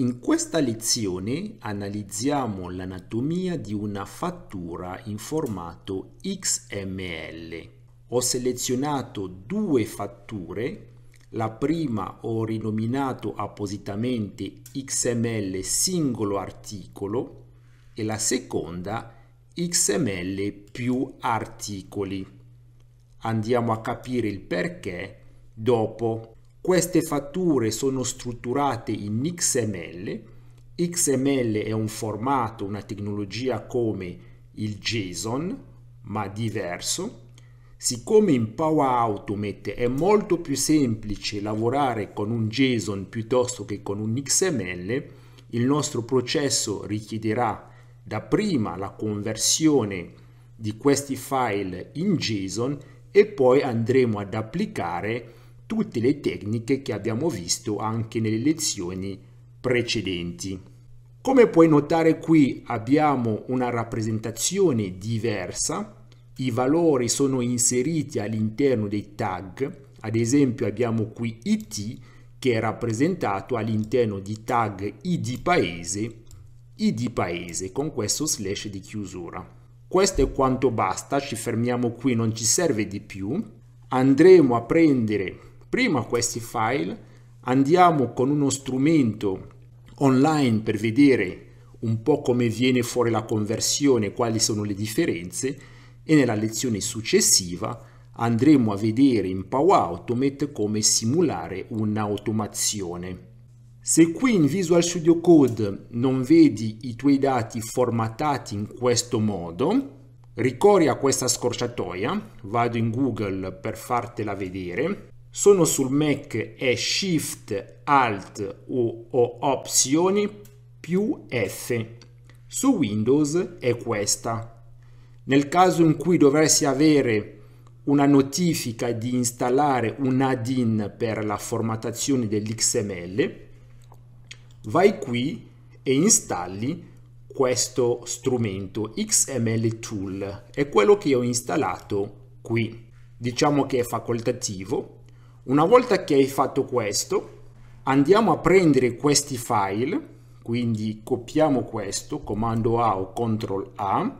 In questa lezione analizziamo l'anatomia di una fattura in formato XML. Ho selezionato due fatture, la prima ho rinominato appositamente XML singolo articolo e la seconda XML più articoli. Andiamo a capire il perché dopo. Queste fatture sono strutturate in XML. XML è un formato, una tecnologia come il JSON, ma diverso. Siccome in Power Automate è molto più semplice lavorare con un JSON piuttosto che con un XML, il nostro processo richiederà dapprima la conversione di questi file in JSON e poi andremo ad applicare tutte le tecniche che abbiamo visto anche nelle lezioni precedenti. Come puoi notare qui abbiamo una rappresentazione diversa, i valori sono inseriti all'interno dei tag, ad esempio abbiamo qui IT che è rappresentato all'interno di tag ID paese, ID paese con questo slash di chiusura. Questo è quanto basta, ci fermiamo qui, non ci serve di più. Andremo a prendere prima questi file, andiamo con uno strumento online per vedere un po' come viene fuori la conversione, quali sono le differenze e nella lezione successiva andremo a vedere in Power Automate come simulare un'automazione. Se qui in Visual Studio Code non vedi i tuoi dati formatati in questo modo, ricorri a questa scorciatoia, vado in Google per fartela vedere, sono sul Mac è Shift Alt o, o Opzioni più F. Su Windows è questa. Nel caso in cui dovessi avere una notifica di installare un add-in per la formattazione dell'XML, vai qui e installi questo strumento XML Tool. È quello che ho installato qui. Diciamo che è facoltativo, una volta che hai fatto questo, andiamo a prendere questi file, quindi copiamo questo, comando A o CTRL A,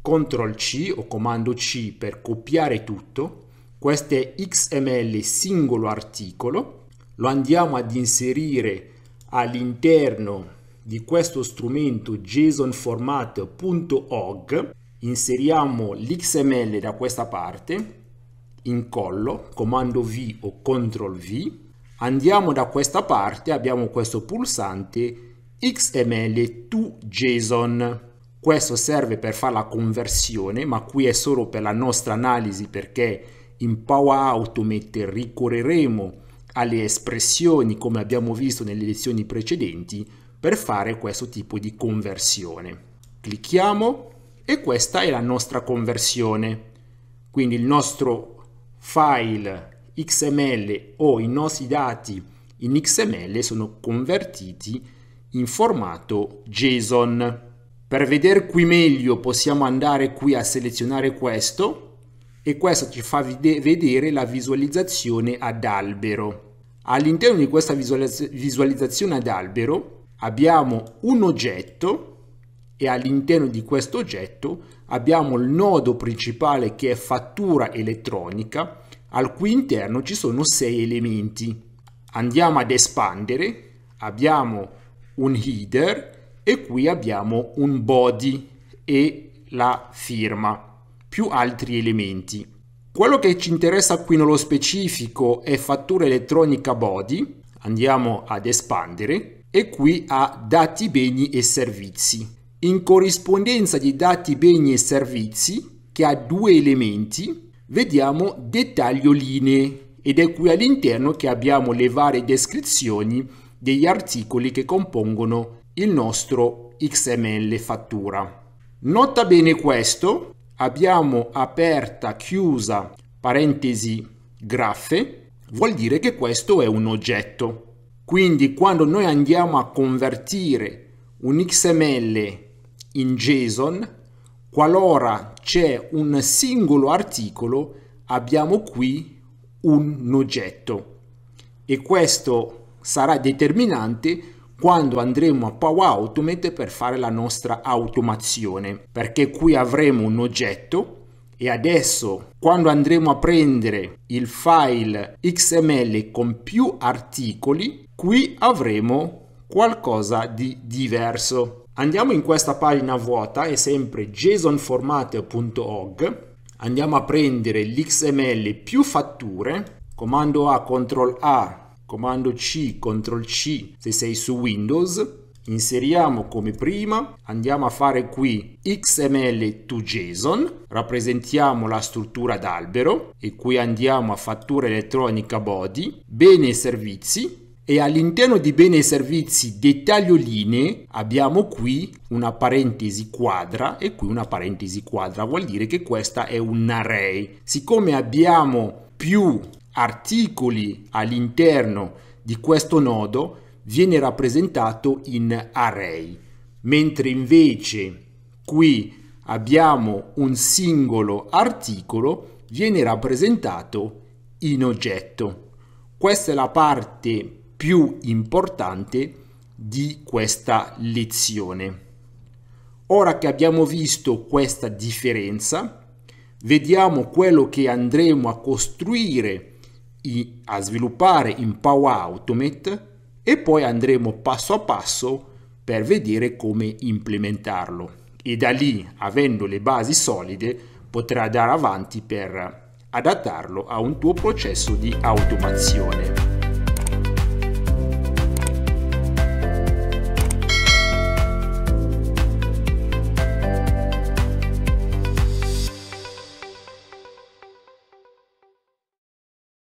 CTRL C o comando C per copiare tutto, questo è XML singolo articolo, lo andiamo ad inserire all'interno di questo strumento jsonformat.org, inseriamo l'XML da questa parte, incollo, comando V o CTRL V, andiamo da questa parte, abbiamo questo pulsante XML to JSON. Questo serve per fare la conversione, ma qui è solo per la nostra analisi perché in Power Automate ricorreremo alle espressioni come abbiamo visto nelle lezioni precedenti per fare questo tipo di conversione. Clicchiamo e questa è la nostra conversione. Quindi il nostro file XML o i nostri dati in XML sono convertiti in formato JSON. Per vedere qui meglio possiamo andare qui a selezionare questo e questo ci fa vedere la visualizzazione ad albero. All'interno di questa visualizzazione ad albero abbiamo un oggetto e all'interno di questo oggetto abbiamo il nodo principale che è fattura elettronica al cui interno ci sono sei elementi. Andiamo ad espandere, abbiamo un header e qui abbiamo un body e la firma più altri elementi. Quello che ci interessa qui nello specifico è fattura elettronica body, andiamo ad espandere e qui a dati beni e servizi. In corrispondenza di dati beni e servizi, che ha due elementi, vediamo dettaglio linee ed è qui all'interno che abbiamo le varie descrizioni degli articoli che compongono il nostro XML fattura. Nota bene questo, abbiamo aperta, chiusa, parentesi, graffe, vuol dire che questo è un oggetto. Quindi quando noi andiamo a convertire un XML in JSON qualora c'è un singolo articolo abbiamo qui un oggetto e questo sarà determinante quando andremo a Power Automate per fare la nostra automazione perché qui avremo un oggetto e adesso quando andremo a prendere il file XML con più articoli qui avremo qualcosa di diverso Andiamo in questa pagina vuota, è sempre jsonformat.org, andiamo a prendere l'xml più fatture, comando A, CTRL A, comando C, CTRL C se sei su Windows, inseriamo come prima, andiamo a fare qui xml to JSON, rappresentiamo la struttura d'albero e qui andiamo a fattura elettronica body, bene e servizi, e all'interno di bene e servizi dettaglio abbiamo qui una parentesi quadra e qui una parentesi quadra vuol dire che questa è un array siccome abbiamo più articoli all'interno di questo nodo viene rappresentato in array mentre invece qui abbiamo un singolo articolo viene rappresentato in oggetto questa è la parte più importante di questa lezione. Ora che abbiamo visto questa differenza, vediamo quello che andremo a costruire, a sviluppare in Power Automate e poi andremo passo a passo per vedere come implementarlo. E da lì, avendo le basi solide, potrai andare avanti per adattarlo a un tuo processo di automazione.